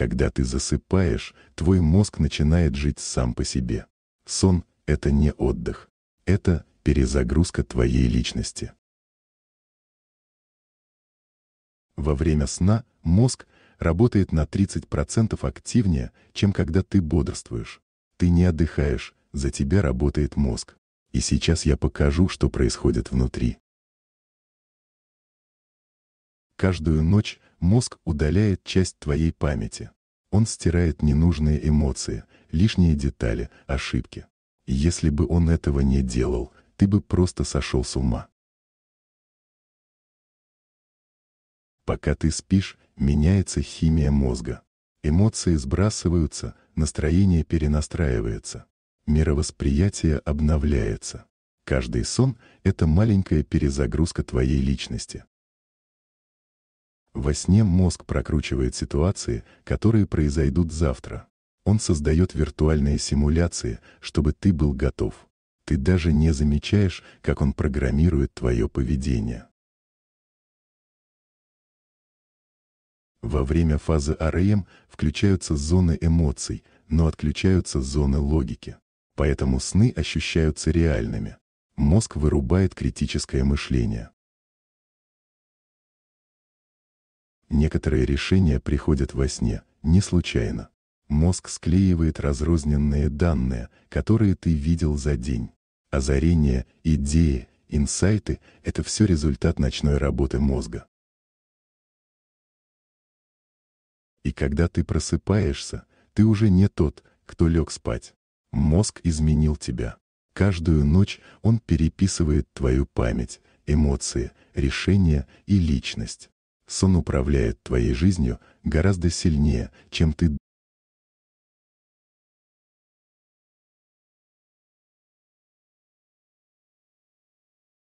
Когда ты засыпаешь, твой мозг начинает жить сам по себе. Сон — это не отдых. Это перезагрузка твоей личности. Во время сна мозг работает на 30% активнее, чем когда ты бодрствуешь. Ты не отдыхаешь, за тебя работает мозг. И сейчас я покажу, что происходит внутри. Каждую ночь мозг удаляет часть твоей памяти. Он стирает ненужные эмоции, лишние детали, ошибки. Если бы он этого не делал, ты бы просто сошел с ума. Пока ты спишь, меняется химия мозга. Эмоции сбрасываются, настроение перенастраивается. Мировосприятие обновляется. Каждый сон — это маленькая перезагрузка твоей личности. Во сне мозг прокручивает ситуации, которые произойдут завтра. Он создает виртуальные симуляции, чтобы ты был готов. Ты даже не замечаешь, как он программирует твое поведение. Во время фазы РМ включаются зоны эмоций, но отключаются зоны логики. Поэтому сны ощущаются реальными. Мозг вырубает критическое мышление. Некоторые решения приходят во сне, не случайно. Мозг склеивает разрозненные данные, которые ты видел за день. Озарения, идеи, инсайты — это все результат ночной работы мозга. И когда ты просыпаешься, ты уже не тот, кто лег спать. Мозг изменил тебя. Каждую ночь он переписывает твою память, эмоции, решения и личность. Сон управляет твоей жизнью гораздо сильнее, чем ты